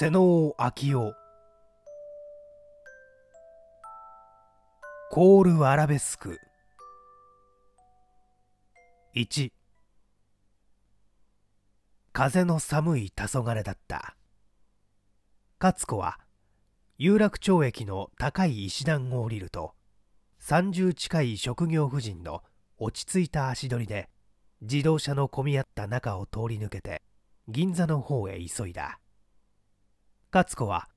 瀬能昭夫コールアラベスク1風の寒い黄昏だった勝子は有楽町駅の高い石段を降りると30近い職業婦人の落ち着いた足取りで自動車の混み合った中を通り抜けて銀座の方へ急いだ勝子は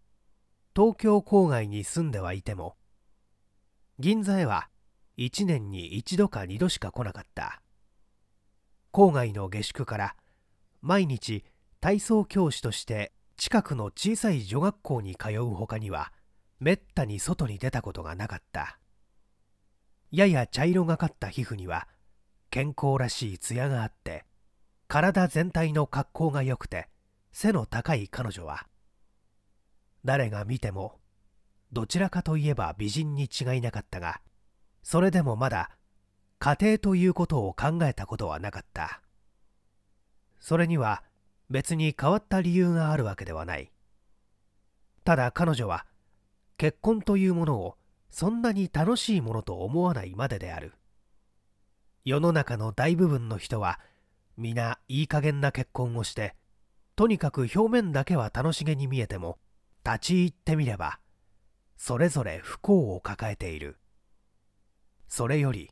東京郊外に住んではいても銀座へは1年に1度か2度しか来なかった郊外の下宿から毎日体操教師として近くの小さい女学校に通うほかにはめったに外に出たことがなかったやや茶色がかった皮膚には健康らしい艶があって体全体の格好が良くて背の高い彼女は誰が見てもどちらかといえば美人に違いなかったがそれでもまだ家庭ということを考えたことはなかったそれには別に変わった理由があるわけではないただ彼女は結婚というものをそんなに楽しいものと思わないまでである世の中の大部分の人は皆いい加減な結婚をしてとにかく表面だけは楽しげに見えても立ち入ってみればそれぞれ不幸を抱えているそれより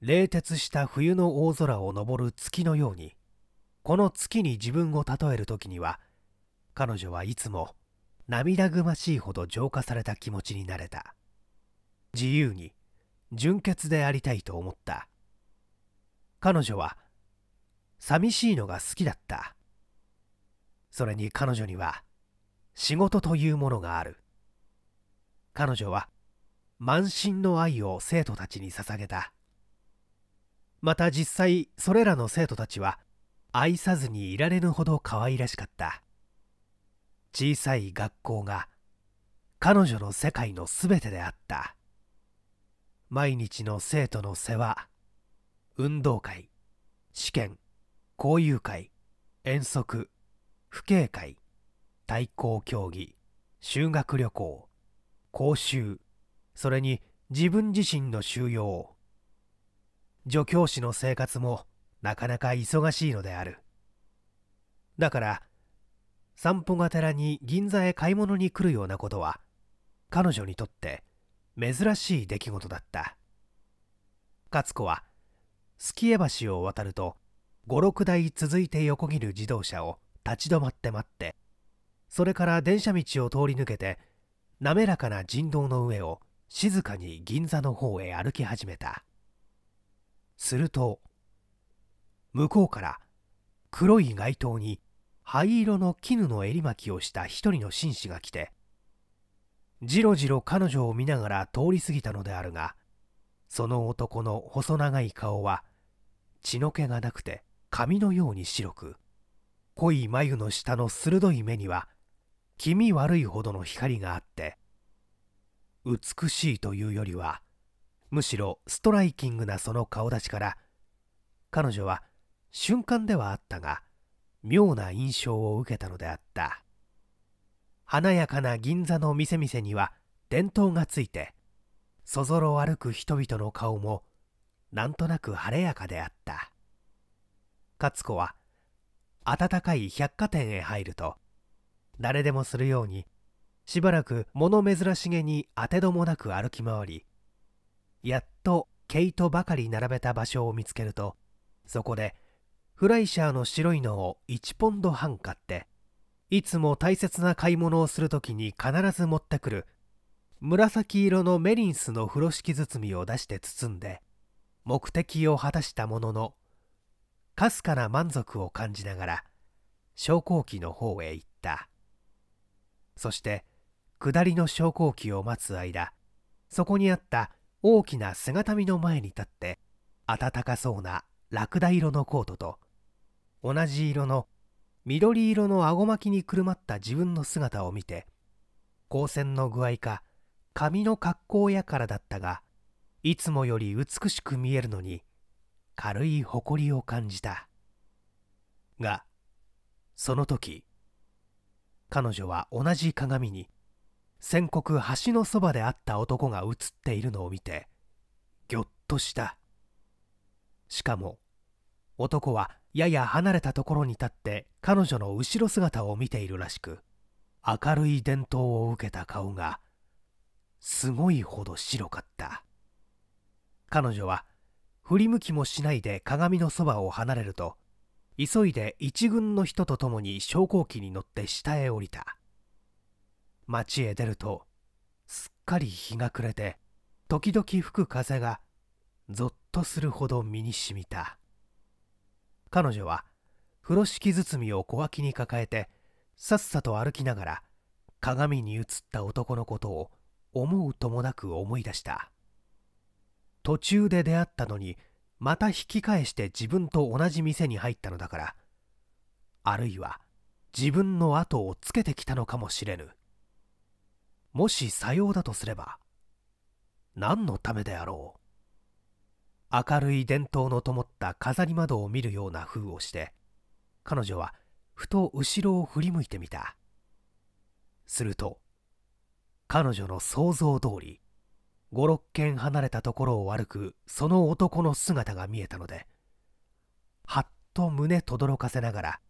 冷徹した冬の大空を昇る月のようにこの月に自分を例える時には彼女はいつも涙ぐましいほど浄化された気持ちになれた自由に純潔でありたいと思った彼女は寂しいのが好きだったそれに彼女には仕事というものがある彼女は満身の愛を生徒たちに捧げたまた実際それらの生徒たちは愛さずにいられぬほど可愛らしかった小さい学校が彼女の世界の全てであった毎日の生徒の世話運動会試験交友会遠足不警会対抗競技修学旅行講習それに自分自身の収容助教師の生活もなかなか忙しいのであるだから散歩がてらに銀座へ買い物に来るようなことは彼女にとって珍しい出来事だった勝子はキエ橋を渡ると56台続いて横切る自動車を立ち止まって待ってそれから電車道を通り抜けて滑らかな人道の上を静かに銀座の方へ歩き始めたすると向こうから黒い街灯に灰色の絹の襟巻きをした一人の紳士が来てじろじろ彼女を見ながら通り過ぎたのであるがその男の細長い顔は血の気がなくて髪のように白く濃い眉の下の鋭い目には気味悪いほどの光があって美しいというよりはむしろストライキングなその顔立ちから彼女は瞬間ではあったが妙な印象を受けたのであった華やかな銀座の店々には伝統がついてそぞろ歩く人々の顔もなんとなく晴れやかであった勝子は温かい百貨店へ入ると誰でもするようにしばらく物珍しげに当てどもなく歩き回りやっと毛糸ばかり並べた場所を見つけるとそこでフライシャーの白いのを1ポンド半買っていつも大切な買い物をする時に必ず持ってくる紫色のメリンスの風呂敷包みを出して包んで目的を果たしたもののかすかな満足を感じながら昇降機の方へ行った。そして下りの昇降機を待つ間そこにあった大きな姿見の前に立って暖かそうなラクダ色のコートと同じ色の緑色の顎巻きにくるまった自分の姿を見て光線の具合か髪の格好やからだったがいつもより美しく見えるのに軽い誇りを感じたがその時彼女は同じ鏡に宣告橋のそばで会った男が映っているのを見てぎょっとしたしかも男はやや離れたところに立って彼女の後ろ姿を見ているらしく明るい伝統を受けた顔がすごいほど白かった彼女は振り向きもしないで鏡のそばを離れると急いで一軍の人と共に昇降機に乗って下へ降りた町へ出るとすっかり日が暮れて時々吹く風がぞっとするほど身にしみた彼女は風呂敷包みを小脇に抱えてさっさと歩きながら鏡に映った男のことを思うともなく思い出した途中で出会ったのにまた引き返して自分と同じ店に入ったのだからあるいは自分の後をつけてきたのかもしれぬもしさようだとすれば何のためであろう明るい伝統の灯った飾り窓を見るような風をして彼女はふと後ろを振り向いてみたすると彼女の想像通り五六軒離れたところを歩くその男の姿が見えたのではっと胸とどろかせながら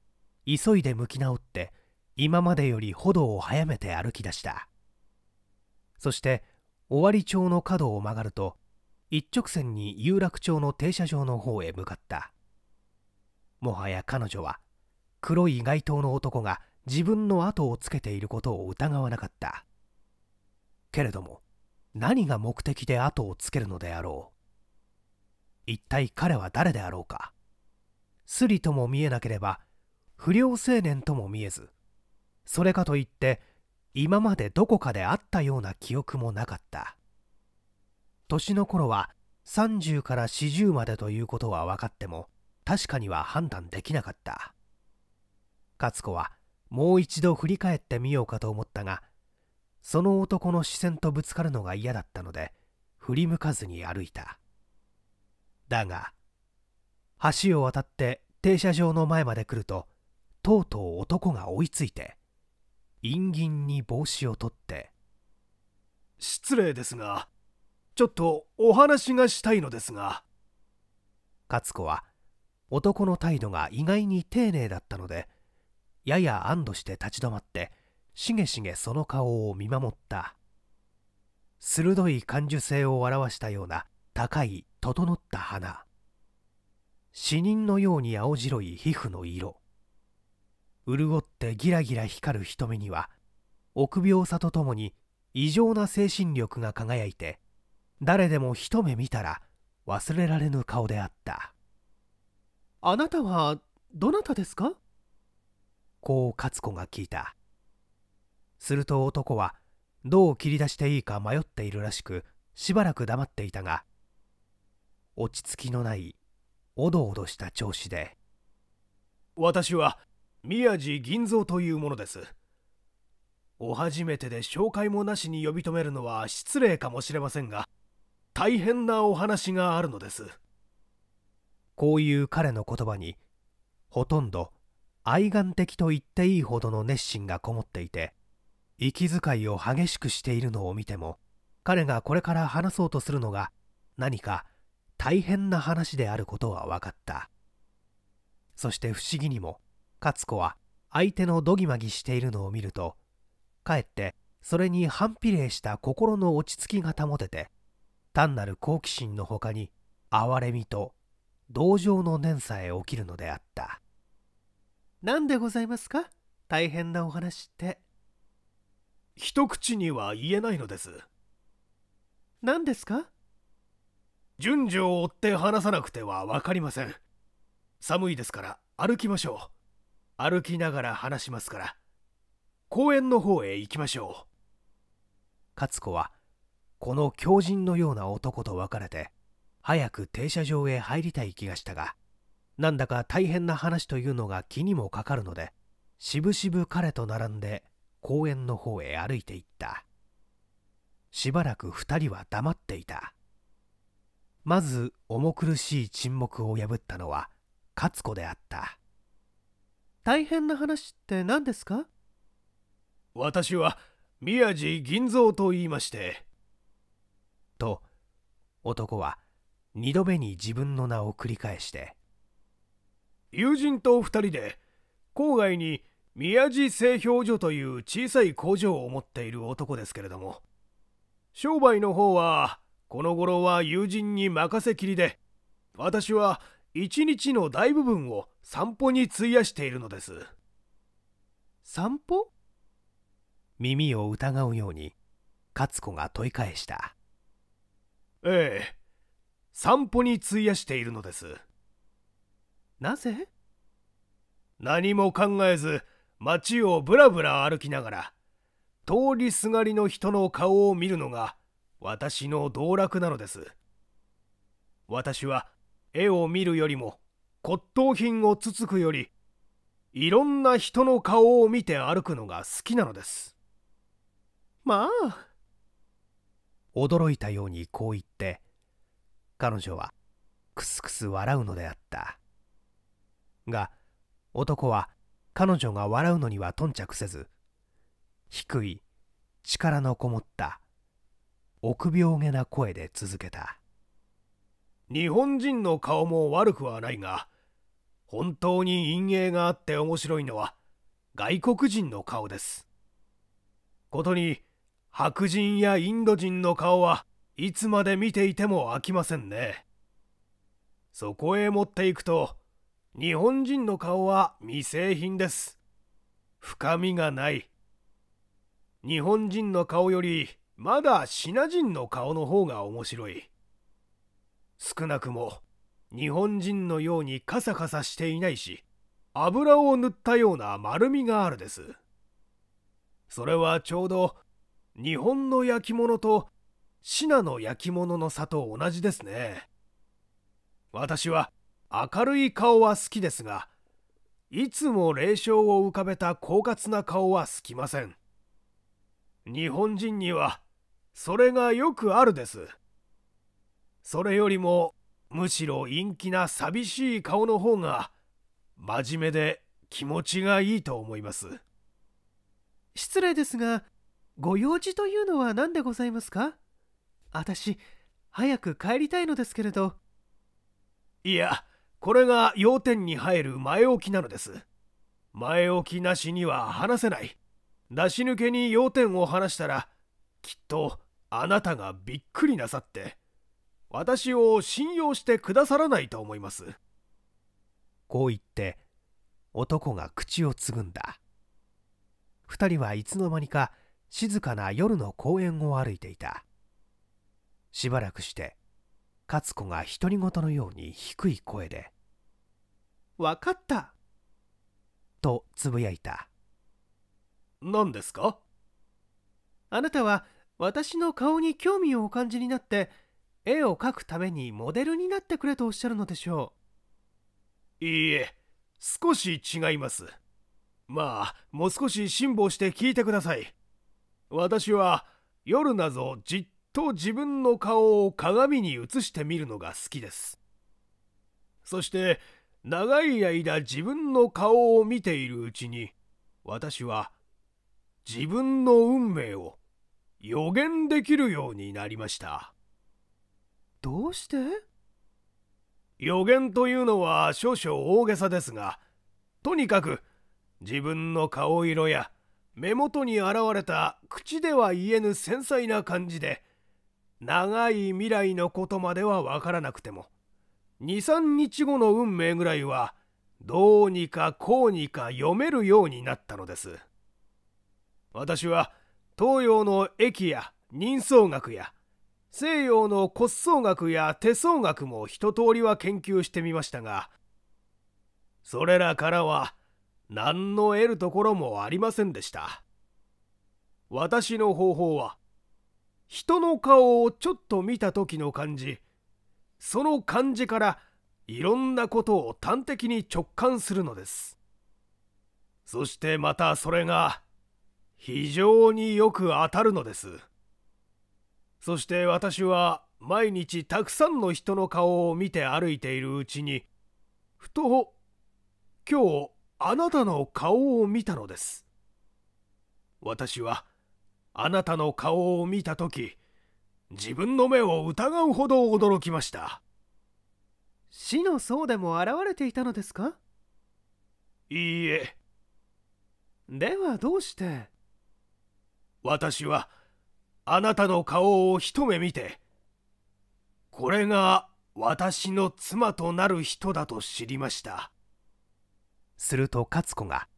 急いで向き直って今までより歩道を早めて歩き出したそして尾張町の角を曲がると一直線に有楽町の停車場の方へ向かったもはや彼女は黒い街灯の男が自分の後をつけていることを疑わなかったけれども何が目的で後をつけるのであろう一体彼は誰であろうかスリとも見えなければ不良青年とも見えずそれかといって今までどこかで会ったような記憶もなかった年の頃は30から40までということは分かっても確かには判断できなかった勝子はもう一度振り返ってみようかと思ったがその男の視線とぶつかるのが嫌だったので振り向かずに歩いただが橋を渡って停車場の前まで来るととうとう男が追いついて陰銀に帽子を取って失礼ですがちょっとお話がしたいのですが勝子は男の態度が意外に丁寧だったのでやや安堵して立ち止まってしげしげその顔を見守った鋭い感受性を表したような高い整った花死人のように青白い皮膚の色潤ってギラギラ光る瞳には臆病さとともに異常な精神力が輝いて誰でも一目見たら忘れられぬ顔であったあなたはどなたですかこう勝子が聞いたすると男はどう切り出していいか迷っているらしくしばらく黙っていたが落ち着きのないおどおどした調子で私は宮地銀蔵というものですお初めてで紹介もなしに呼び止めるのは失礼かもしれませんが大変なお話があるのですこういう彼の言葉にほとんど愛玩的と言っていいほどの熱心がこもっていて息遣いを激しくしているのを見ても彼がこれから話そうとするのが何か大変な話であることは分かったそして不思議にも勝子は相手のどぎまぎしているのを見るとかえってそれに反比例した心の落ち着きが保てて単なる好奇心のほかに哀れみと同情の念さえ起きるのであった何でございますか大変なお話って一口には言えないのです何ですか順序を追って話さなくては分かりません寒いですから歩きましょう歩きながら話しますから公園の方へ行きましょう勝子はこの狂人のような男と別れて早く停車場へ入りたい気がしたがなんだか大変な話というのが気にもかかるのでしぶしぶ彼と並んで公園の方へ歩いていったしばらく2人は黙っていたまず重苦しい沈黙を破ったのは勝子であった大変な話って何ですか私は宮地銀蔵と言いましてと男は二度目に自分の名を繰り返して友人と二人で郊外に宮地製氷所という小さい工場を持っている男ですけれども商売の方はこの頃は友人に任せきりで私は一日の大部分を散歩に費やしているのです散歩耳を疑うように勝子が問い返したええ散歩に費やしているのですなぜ何も考えず街をぶらぶら歩きながら通りすがりの人の顔を見るのが私の道楽なのです私は絵を見るよりも骨董品をつつくよりいろんな人の顔を見て歩くのが好きなのですまあ驚いたようにこう言って彼女はクスクス笑うのであったが男は彼女が笑うのには頓着せず低い力のこもった臆病げな声で続けた日本人の顔も悪くはないが本当に陰影があって面白いのは外国人の顔ですことに白人やインド人の顔はいつまで見ていても飽きませんねそこへ持っていくと日本人の顔は未製品です。深みがない。日本人の顔よりまだシナ人の顔の方が面白い。少なくも日本人のようにカサカサしていないし、油を塗ったような丸みがあるです。それはちょうど日本の焼き物とシナの焼き物の差と同じですね。私は明るい顔は好きですが、いつも霊障を浮かべた狡猾な顔は好きません。日本人には、それがよくあるです。それよりも、むしろ陰気な寂しい顔の方が、真面目で気持ちがいいと思います。失礼ですが、ご用事というのは何でございますか私、早く帰りたいのですけれど。いや、これが要点に入る前置きなのです前置きなしには話せない出し抜けに要点を話したらきっとあなたがびっくりなさって私を信用してくださらないと思いますこう言って男が口をつぐんだ2人はいつの間にか静かな夜の公園を歩いていたしばらくして勝子が独り言のように低い声で「分かった!」とつぶやいた何ですかあなたは私の顔に興味をお感じになって絵を描くためにモデルになってくれとおっしゃるのでしょういいえ少し違いますまあもう少し辛抱して聞いてください私は夜なぞじっと自分の顔を鏡に映してみるのが好きです。そして長い間自分の顔を見ているうちに私は自分の運命を予言できるようになりました。どうして予言というのは少々大げさですがとにかく自分の顔色や目元に現れた口では言えぬ繊細な感じで長い未来のことまでは分からなくても23日後の運命ぐらいはどうにかこうにか読めるようになったのです私は東洋の駅や人相学や西洋の骨相学や手相学も一通りは研究してみましたがそれらからは何の得るところもありませんでした私の方法は人の顔をちょっと見た時の感じその感じからいろんなことを端的に直感するのですそしてまたそれが非常によく当たるのですそして私は毎日たくさんの人の顔を見て歩いているうちにふと今日あなたの顔を見たのです私はあなたの顔を見た時自分の目を疑うほど驚きました死の層でも現れていたのですかいいえではどうして私はあなたの顔を一目見てこれが私の妻となる人だと知りましたすると勝子が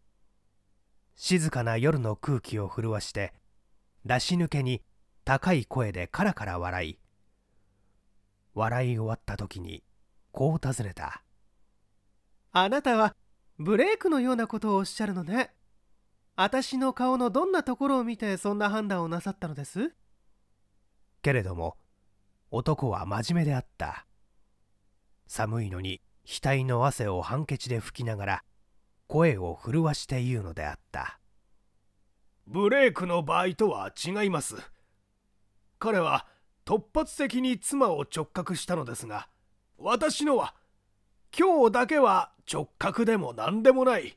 静かな夜の空気を震わして出し抜けに高い声でカラカラ笑い笑い終わった時にこう尋ねたあなたはブレイクのようなことをおっしゃるのね私の顔のどんなところを見てそんな判断をなさったのですけれども男は真面目であった寒いのに額の汗をハンケチで拭きながら声を震わして言うのであったブレイクの場合とは違います彼は突発的に妻を直角したのですが私のは今日だけは直角でも何でもない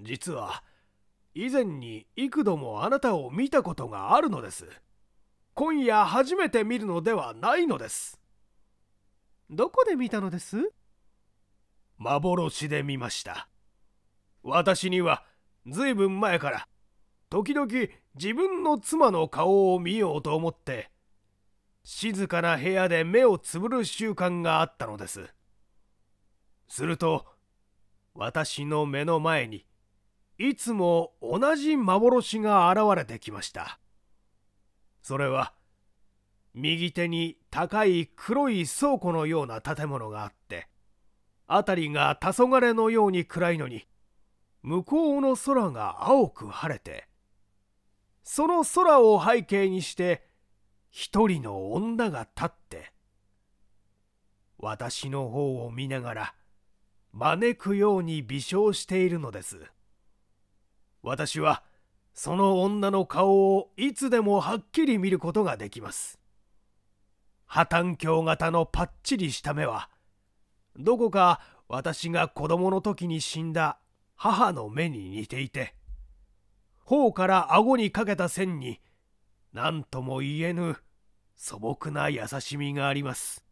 実は以前に幾度もあなたを見たことがあるのです今夜初めて見るのではないのですどこで見たのです幻で見ました私にはずいぶん前から時々自分の妻の顔を見ようと思って静かな部屋で目をつぶる習慣があったのですすると私の目の前にいつも同じ幻が現れてきましたそれは右手に高い黒い倉庫のような建物があって辺りが黄昏のように暗いのに向こうの空が青く晴れてその空を背景にして一人の女が立って私の方を見ながら招くように微笑しているのです私はその女の顔をいつでもはっきり見ることができます破綻鏡型のパッチリした目はどこか私が子供の時に死んだ母の目に似ていて頬から顎にかけた線に何とも言えぬ素朴な優しみがあります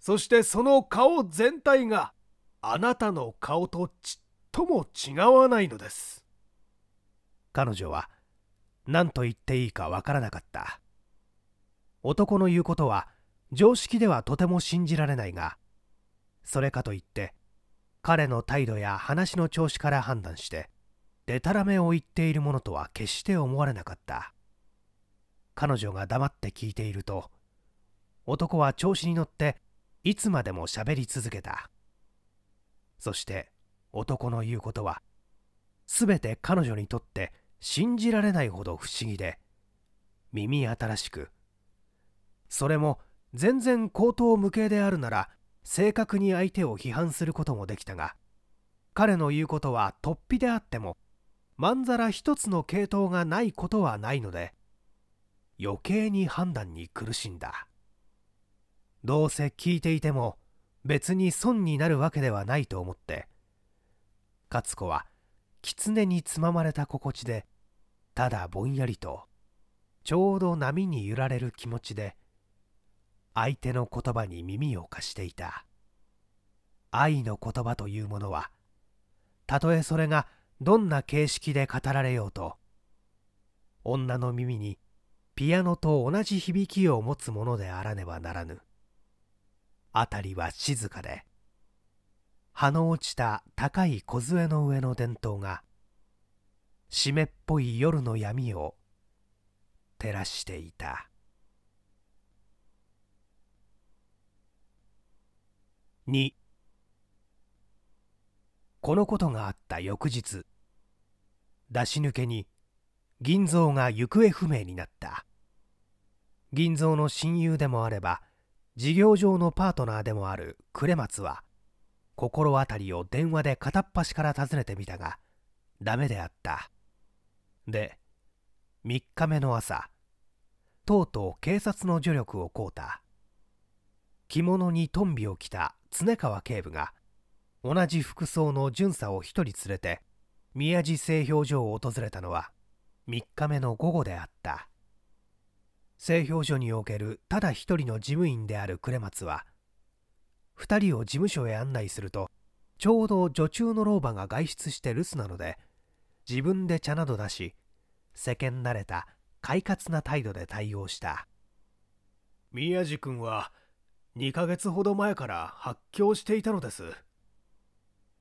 そしてその顔全体があなたの顔とちっとも違わないのです彼女は何と言っていいかわからなかった男の言うことは常識ではとても信じられないがそれかといって彼の態度や話の調子から判断してでたらめを言っているものとは決して思われなかった彼女が黙って聞いていると男は調子に乗っていつまでも喋り続けたそして男の言うことは全て彼女にとって信じられないほど不思議で耳新しくそれも全然口頭無形であるなら正確に相手を批判することもできたが彼の言うことは突飛であってもまんざら一つの系統がないことはないので余計に判断に苦しんだどうせ聞いていても別に損になるわけではないと思って勝子は狐につままれた心地でただぼんやりとちょうど波に揺られる気持ちで相手の言葉に耳を貸していた愛の言葉というものはたとえそれがどんな形式で語られようと女の耳にピアノと同じ響きを持つものであらねばならぬ辺りは静かで葉の落ちた高い梢の上の伝統が湿っぽい夜の闇を照らしていた2このことがあった翌日出し抜けに銀蔵が行方不明になった銀蔵の親友でもあれば事業上のパートナーでもある呉松は心当たりを電話で片っ端から尋ねてみたがダメであったで3日目の朝とうとう警察の助力を請うた着物にトンビを着た常川警部が同じ服装の巡査を1人連れて宮地製氷所を訪れたのは3日目の午後であった製氷所におけるただ一人の事務員である呉松は2人を事務所へ案内するとちょうど女中の老婆が外出して留守なので自分で茶など出し世間慣れた快活な態度で対応した宮地君は2ヶ月ほど前から発狂していたのです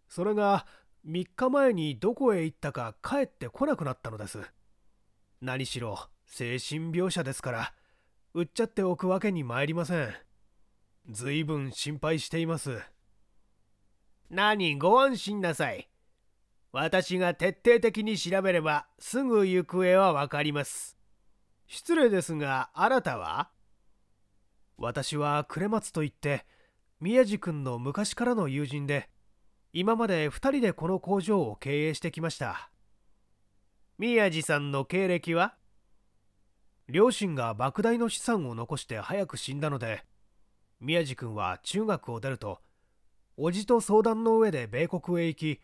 それが3日前にどこへ行ったか帰ってこなくなったのです何しろ精神病者ですから売っちゃっておくわけに参りませんずいぶん心配しています何ご安心なさい私が徹底的に調べればすぐ行方は分かります失礼ですがあなたは私はクレマツといって宮地君の昔からの友人で今まで2人でこの工場を経営してきました宮地さんの経歴は両親が莫大の資産を残して早く死んだので宮地君は中学を出ると叔父と相談の上で米国へ行き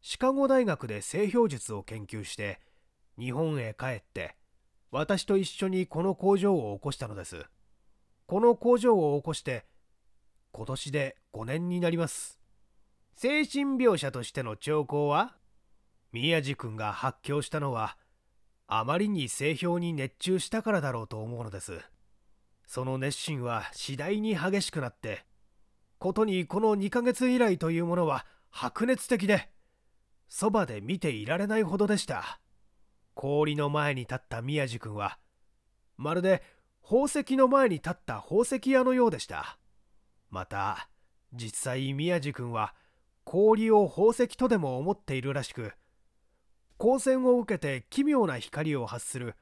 シカゴ大学で製氷術を研究して日本へ帰って私と一緒にこの工場を起こしたのですこの工場を起こして今年で5年になります精神描写としての兆候は宮治君が発狂したのはあまりに製氷に熱中したからだろうと思うのですその熱心は次第に激しくなってことにこの2ヶ月以来というものは白熱的でそばで見ていられないほどでした氷の前に立った宮治君はまるで宝石の前に立った宝石屋のようでしたまた実際宮治君は氷を宝石とでも思っているらしく光線を受けて奇妙な光を発する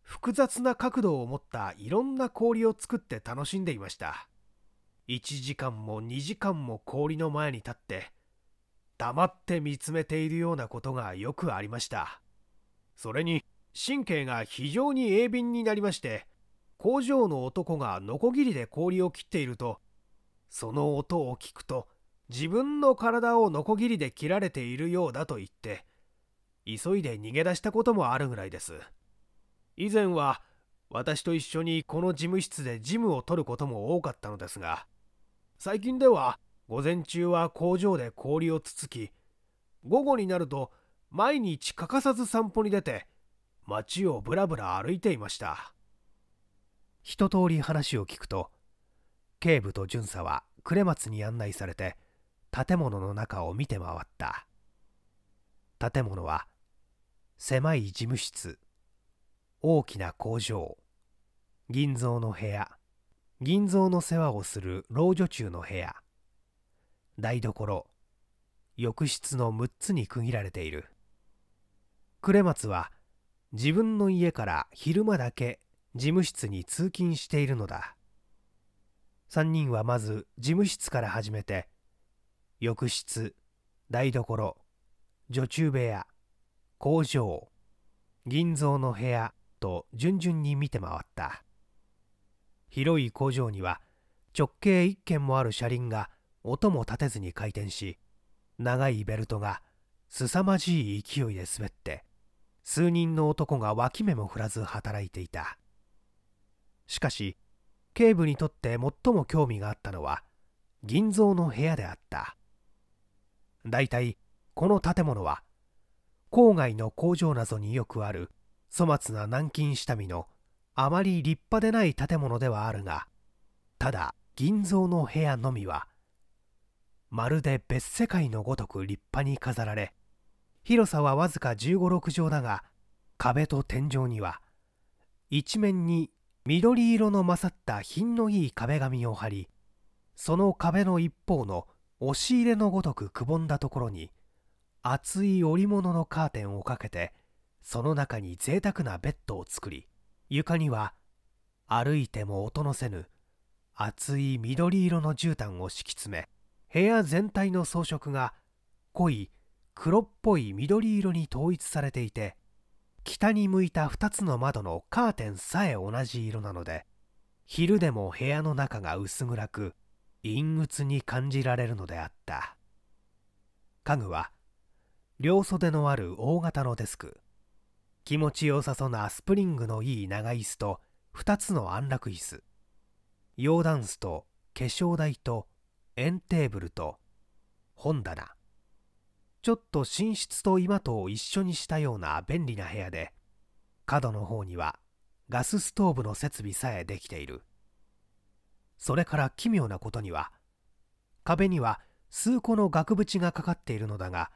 複雑な角度を持ったいろんな氷を作って楽しんでいました1時間も2時間も氷の前に立って黙って見つめているようなことがよくありましたそれに神経が非常に鋭敏になりまして工場の男がノコギリで氷を切っているとその音を聞くと自分の体をノコギリで切られているようだと言って急いで逃げ出したこともあるぐらいです以前は私と一緒にこの事務室でジムを取ることも多かったのですが最近では午前中は工場で氷をつつき午後になると毎日欠かさず散歩に出て街をぶらぶら歩いていました一通り話を聞くと警部と巡査は呉松に案内されて建物の中を見て回った建物は狭い事務室大きな工場銀蔵の部屋銀蔵の世話をする老女中の部屋台所浴室の6つに区切られている呉松は自分の家から昼間だけ事務室に通勤しているのだ3人はまず事務室から始めて浴室台所女中部屋工場銀蔵の部屋と順々に見て回った広い工場には直径1軒もある車輪が音も立てずに回転し長いベルトが凄まじい勢いで滑って数人の男が脇目も振らず働いていたしかし警部にとって最も興味があったのは銀蔵の部屋であった大体この建物は郊外の工場などによくある粗末な南京下見のあまり立派でない建物ではあるがただ銀蔵の部屋のみはまるで別世界のごとく立派に飾られ広さはわずか1 5 6畳だが壁と天井には一面に緑色の勝った品のいい壁紙を貼りその壁の一方の押し入れのごとくくぼんだところに厚い織物のカーテンをかけてその中に贅沢なベッドを作り床には歩いても音のせぬ厚い緑色の絨毯を敷き詰め部屋全体の装飾が濃い黒っぽい緑色に統一されていて北に向いた2つの窓のカーテンさえ同じ色なので昼でも部屋の中が薄暗く陰鬱に感じられるのであった家具は両袖のある大型のデスク気持ちよさそうなスプリングのいい長椅子と2つの安楽椅子洋ダンスと化粧台と円テーブルと本棚ちょっと寝室と居間とを一緒にしたような便利な部屋で角の方にはガスストーブの設備さえできているそれから奇妙なことには壁には数個の額縁がかかっているのだが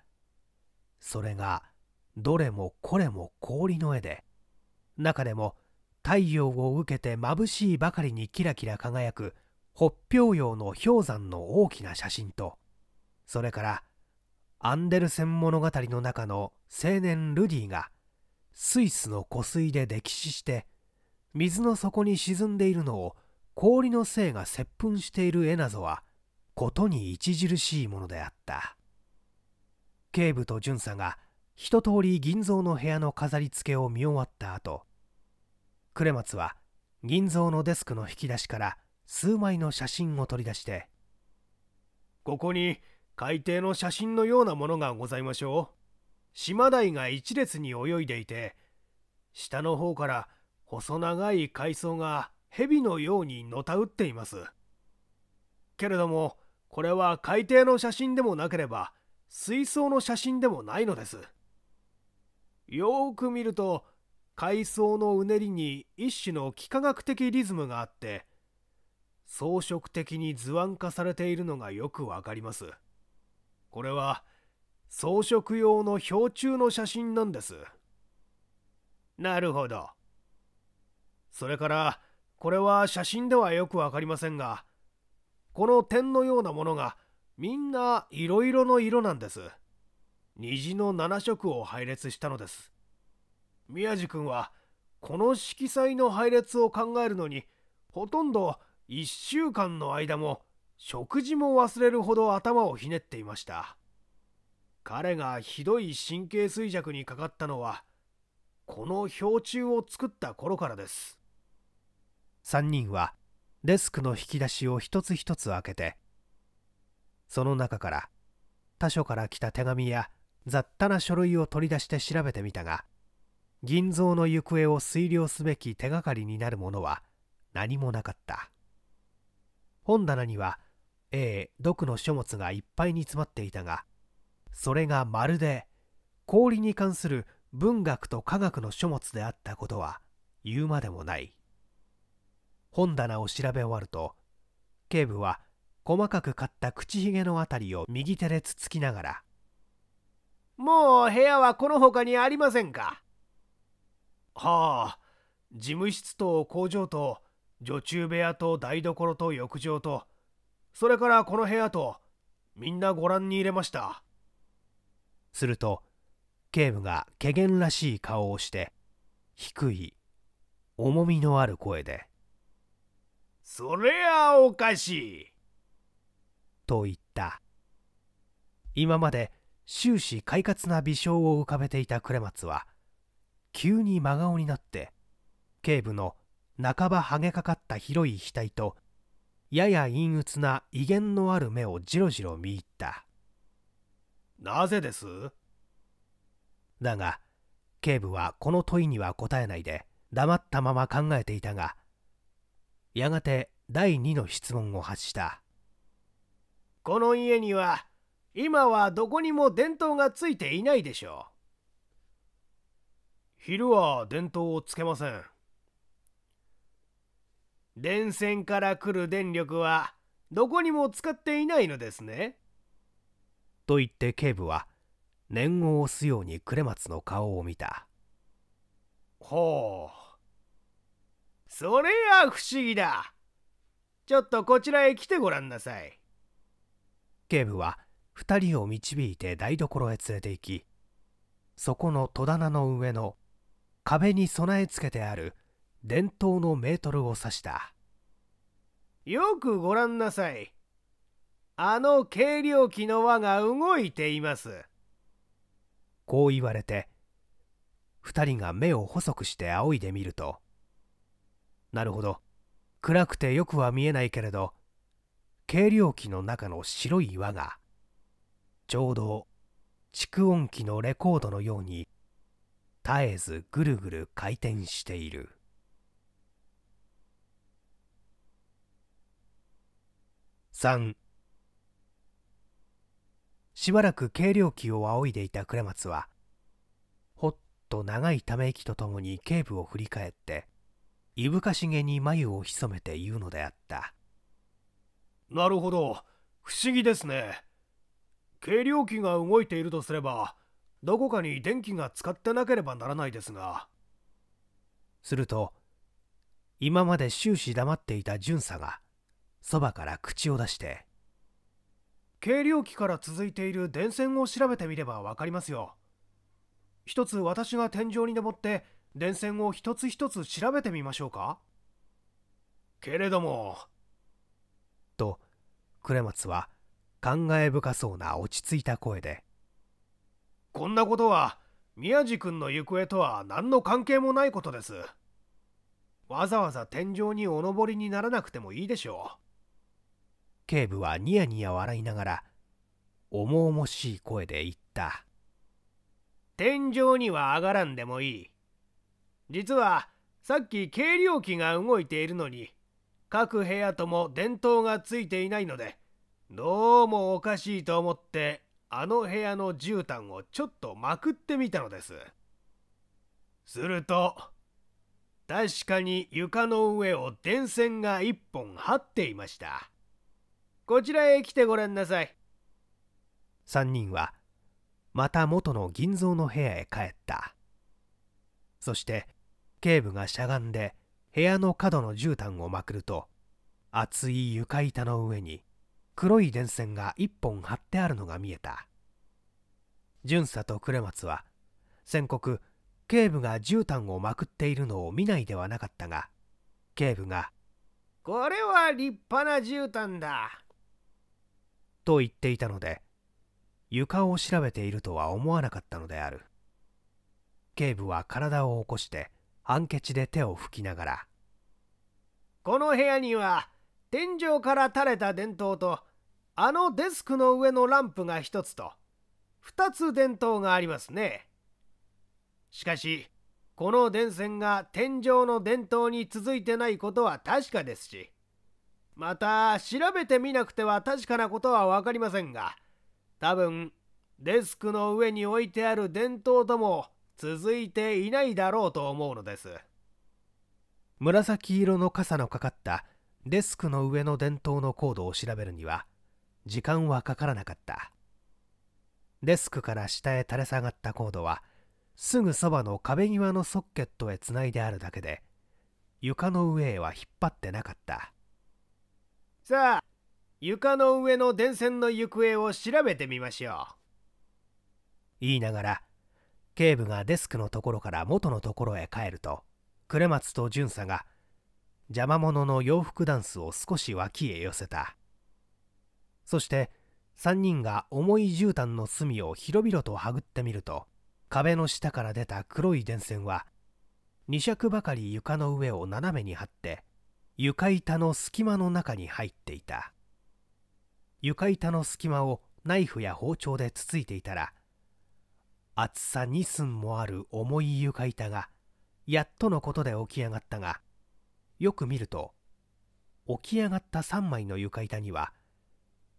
それがどれもこれも氷の絵で中でも太陽を受けて眩しいばかりにキラキラ輝く北氷洋の氷山の大きな写真とそれからアンデルセン物語の中の青年ルディがスイスの湖水で溺死して水の底に沈んでいるのを氷の精が接吻しているエナゾはことに著しいものであった警部と巡査が一通り銀蔵の部屋の飾り付けを見終わった後呉松は銀蔵のデスクの引き出しから数枚の写真を取り出してここに海底の写真のようなものがございましょう島台が一列に泳いでいて下の方から細長い海藻が蛇のようにのたうっていますけれどもこれは海底の写真でもなければ水槽の写真でもないのですよーく見ると海藻のうねりに一種の幾何学的リズムがあって装飾的に図案化されているのがよくわかりますこれは装飾用の氷柱の写真なんですなるほどそれからこれは写真ではよくわかりませんがこの点のようなものがみんないろいろの色なんです虹の7色を配列したのです宮地君はこの色彩の配列を考えるのにほとんど1週間の間も食事も忘れるほど頭をひねっていました彼がひどい神経衰弱にかかったのはこの氷柱を作った頃からです3人はデスクの引き出しを一つ一つ開けてその中から他所から来た手紙や雑多な書類を取り出して調べてみたが銀蔵の行方を推量すべき手がかりになるものは何もなかった本棚には A 毒の書物がいっぱいに詰まっていたがそれがまるで氷に関する文学と科学の書物であったことは言うまでもない本棚を調べ終わると警部は細かく刈った口ひげの辺りを右手でつつきながら「もう部屋はこの他にありませんか?」。はあ事務室と工場と女中部屋と台所と浴場とそれからこの部屋とみんなご覧に入れましたすると警部が怪げらしい顔をして低い重みのある声でそれはおかしい。と言った。今まで終始快活な微笑を浮かべていたクレマツは急に真顔になって警部の半ばはげかかった広い額とやや陰鬱な威厳のある目をじろじろ見入ったなぜですだが警部はこの問いには答えないで黙ったまま考えていたがやがて第2の質問を発したこの家には今はどこにも電灯がついていないでしょう昼は電灯をつけません電線から来る電力はどこにも使っていないのですねと言って警部は念を押すようにクレマツの顔を見たはあそれは不思議だ。ちょっとこちらへ来てごらんなさい。警部は2人を導いて台所へ連れて行き、そこの戸棚の上の壁に備え付けてある伝統のメートルを指した。よくご覧なさい。あの計量器の輪が動いています。こう言われて、2人が目を細くして仰いでみると、なるほど暗くてよくは見えないけれど計量器の中の白い輪がちょうど蓄音機のレコードのように絶えずぐるぐる回転している三。しばらく計量器を仰いでいた倉松はほっと長いため息とともに警部を振り返っていぶかしげに眉を潜めて言うのであったなるほど不思議ですね計量器が動いているとすればどこかに電気が使ってなければならないですがすると今まで終始黙っていた巡査がそばから口を出して計量器から続いている電線を調べてみれば分かりますよ一つ私が天井に登って電線を一つ一つ調べてみましょうかけれどもと呉松は感慨深そうな落ち着いた声でこんなことは宮地君の行方とは何の関係もないことですわざわざ天井にお登りにならなくてもいいでしょう警部はニヤニヤ笑いながら重々しい声で言った天井には上がらんでもいい実はさっき計量器が動いているのに各部屋とも電灯がついていないのでどうもおかしいと思ってあの部屋の絨毯をちょっとまくってみたのですすると確かに床の上を電線が1本張っていましたこちらへ来てごらんなさい3人はまた元の銀蔵の部屋へ帰ったそして警部がしゃがんで部屋の角の絨毯をまくると厚い床板の上に黒い電線が一本張ってあるのが見えた巡査と呉松は宣告警部が絨毯をまくっているのを見ないではなかったが警部が「これは立派な絨毯だ」と言っていたので床を調べているとは思わなかったのである警部は体を起こしてアンケチで手を拭きながらこの部屋には天井から垂れた電灯とあのデスクの上のランプが1つと2つ電灯がありますねしかしこの電線が天井の電灯に続いてないことは確かですしまた調べてみなくては確かなことは分かりませんが多分デスクの上に置いてある電灯とも続いていないだろうと思うのです紫色の傘のかかったデスクの上の電灯のコードを調べるには時間はかからなかったデスクから下へ垂れ下がったコードはすぐそばの壁際のソッケットへつないであるだけで床の上へは引っ張ってなかったさあ床の上の電線の行方を調べてみましょう言いながら警部がデスクのところから元のところへ帰ると呉松と巡査が邪魔者の洋服ダンスを少し脇へ寄せたそして3人が重い絨毯の隅を広々とはぐってみると壁の下から出た黒い電線は2尺ばかり床の上を斜めに張って床板の隙間の中に入っていた床板の隙間をナイフや包丁でつついていたら厚さ2寸もある重い床板がやっとのことで起き上がったがよく見ると起き上がった3枚の床板には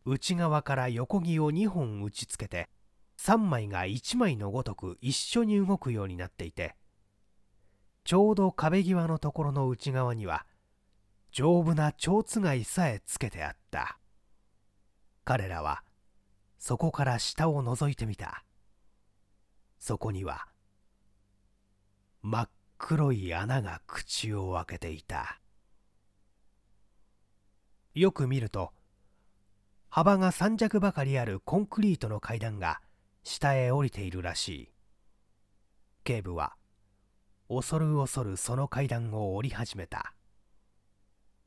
内側から横木を2本打ちつけて3枚が1枚のごとく一緒に動くようになっていてちょうど壁際のところの内側には丈夫な蝶つがいさえつけてあった彼らはそこから下を覗いてみたそこには真っ黒い穴が口を開けていたよく見ると幅が3尺ばかりあるコンクリートの階段が下へ降りているらしい警部は恐る恐るその階段を降り始めた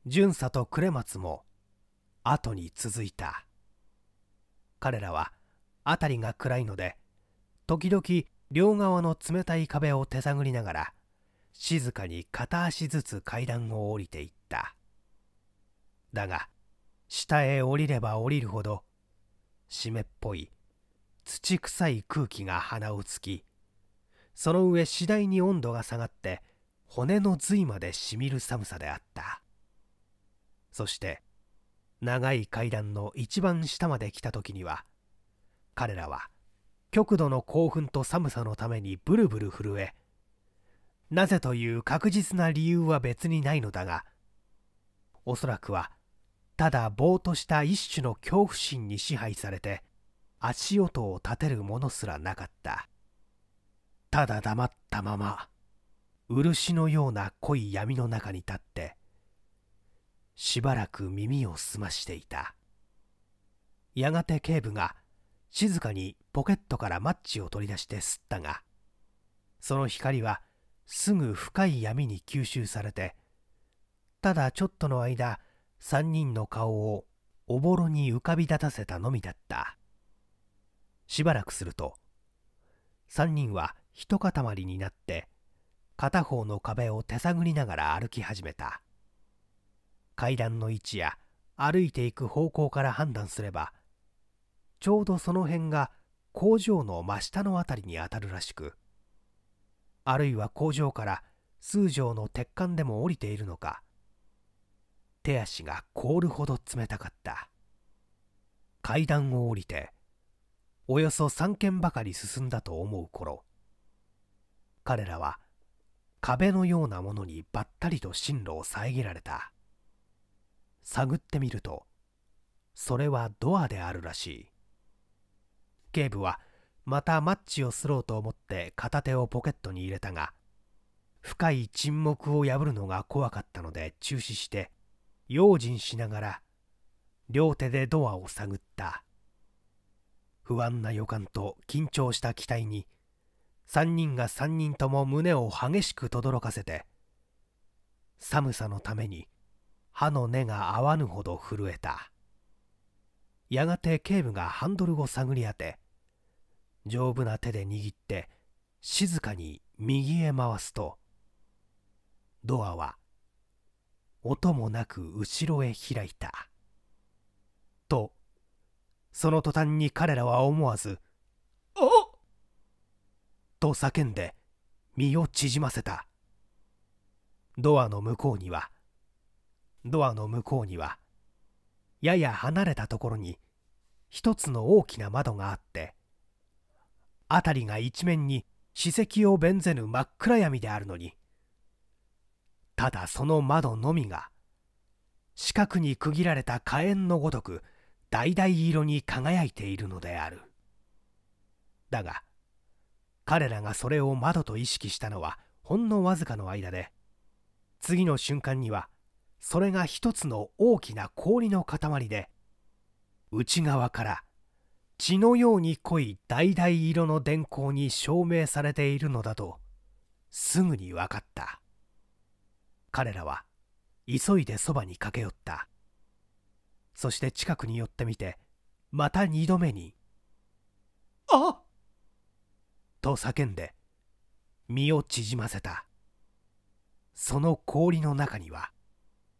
巡査と呉松も後に続いた彼らは辺りが暗いので時々両側の冷たい壁を手探りながら静かに片足ずつ階段を降りていっただが下へ降りれば降りるほど湿っぽい土臭い空気が鼻をつきその上次第に温度が下がって骨の髄までしみる寒さであったそして長い階段の一番下まで来た時には彼らは極度の興奮と寒さのためにブルブル震えなぜという確実な理由は別にないのだがおそらくはただぼーとした一種の恐怖心に支配されて足音を立てるものすらなかったただ黙ったまま漆のような濃い闇の中に立ってしばらく耳を澄ましていたやがて警部が静かにポケットからマッチを取り出して吸ったがその光はすぐ深い闇に吸収されてただちょっとの間3人の顔をおぼろに浮かび立たせたのみだったしばらくすると3人は一塊になって片方の壁を手探りながら歩き始めた階段の位置や歩いていく方向から判断すればちょうどその辺が工場の真下の辺りにあたるらしくあるいは工場から数畳の鉄管でも降りているのか手足が凍るほど冷たかった階段を降りておよそ3軒ばかり進んだと思う頃彼らは壁のようなものにばったりと進路を遮られた探ってみるとそれはドアであるらしい警部はまたマッチをすろうと思って片手をポケットに入れたが深い沈黙を破るのが怖かったので中止して用心しながら両手でドアを探った不安な予感と緊張した期待に3人が3人とも胸を激しく轟かせて寒さのために歯の根が合わぬほど震えたやがて警部がハンドルを探り当て丈夫な手で握って静かに右へ回すとドアは音もなく後ろへ開いたとその途端に彼らは思わず「おっ!」と叫んで身を縮ませたドアの向こうにはドアの向こうにはやや離れたところに一つの大きな窓があって辺りが一面に史跡を弁ゼぬ真っ暗闇であるのにただその窓のみが四角に区切られた火炎のごとく橙色に輝いているのであるだが彼らがそれを窓と意識したのはほんのわずかの間で次の瞬間にはそれが一つの大きな氷の塊で内側から血のように濃い橙色の電光に証明されているのだとすぐに分かった彼らは急いでそばに駆け寄ったそして近くに寄ってみてまた二度目に「あっ!」と叫んで身を縮ませたその氷の中には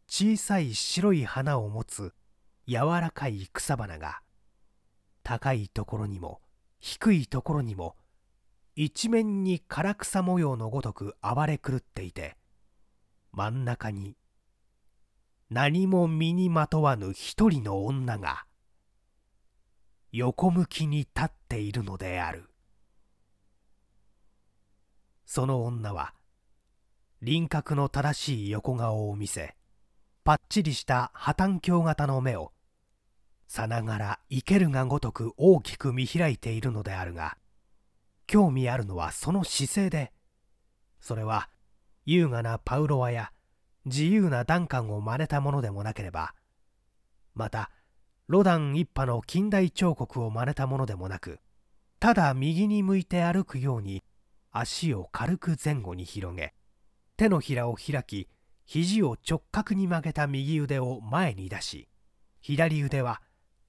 小さい白い花を持つ柔らかい草花が高いところにも低いところにも一面に唐草模様のごとく暴れ狂っていて真ん中に何も身にまとわぬ一人の女が横向きに立っているのであるその女は輪郭の正しい横顔を見せぱっちりした破綻鏡型の目をさながら生けるがごとく大きく見開いているのであるが興味あるのはその姿勢でそれは優雅なパウロワや自由なダンカンを真似たものでもなければまたロダン一派の近代彫刻を真似たものでもなくただ右に向いて歩くように足を軽く前後に広げ手のひらを開き肘を直角に曲げた右腕を前に出し左腕は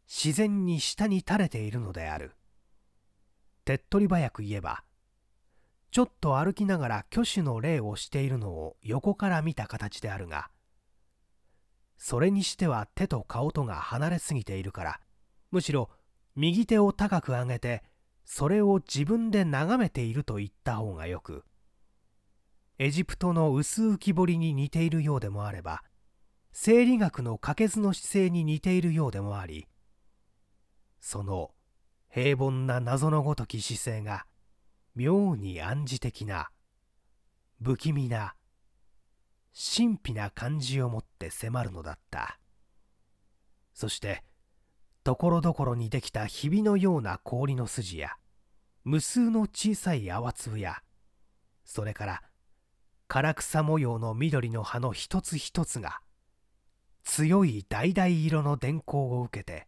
自然に下に垂れているのである手っ取り早く言えばちょっと歩きながら挙手の礼をしているのを横から見た形であるがそれにしては手と顔とが離れすぎているからむしろ右手を高く上げてそれを自分で眺めていると言った方がよくエジプトの薄浮き彫りに似ているようでもあれば生理学の掛けずの姿勢に似ているようでもありその平凡な謎のごとき姿勢が妙に暗示的な不気味な神秘な感じを持って迫るのだったそしてところどころにできたひびのような氷の筋や無数の小さい泡粒やそれから唐草模様の緑の葉の一つ一つが強い橙色の電光を受けて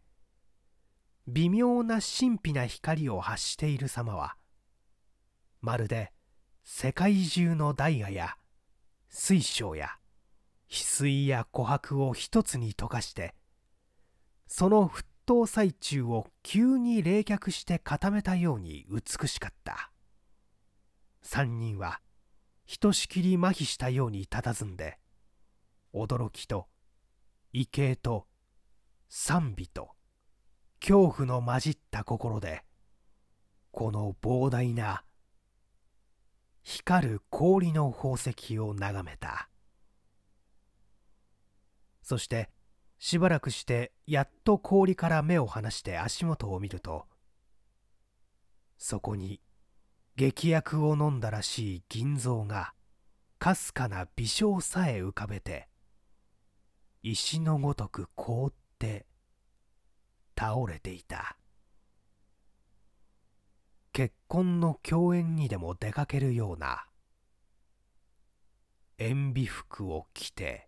微妙な神秘な光を発している様はまるで世界中のダイヤや水晶や翡翠や琥珀を一つに溶かしてその沸騰最中を急に冷却して固めたように美しかった3人はひとしきり麻痺したように佇んで驚きと畏敬と賛美と恐怖の混じった心でこの膨大な光る氷の宝石を眺めたそしてしばらくしてやっと氷から目を離して足元を見るとそこに劇薬を飲んだらしい銀蔵がかすかな微笑さえ浮かべて石のごとく凍って倒れていた結婚の共演にでも出かけるような塩ビ服を着て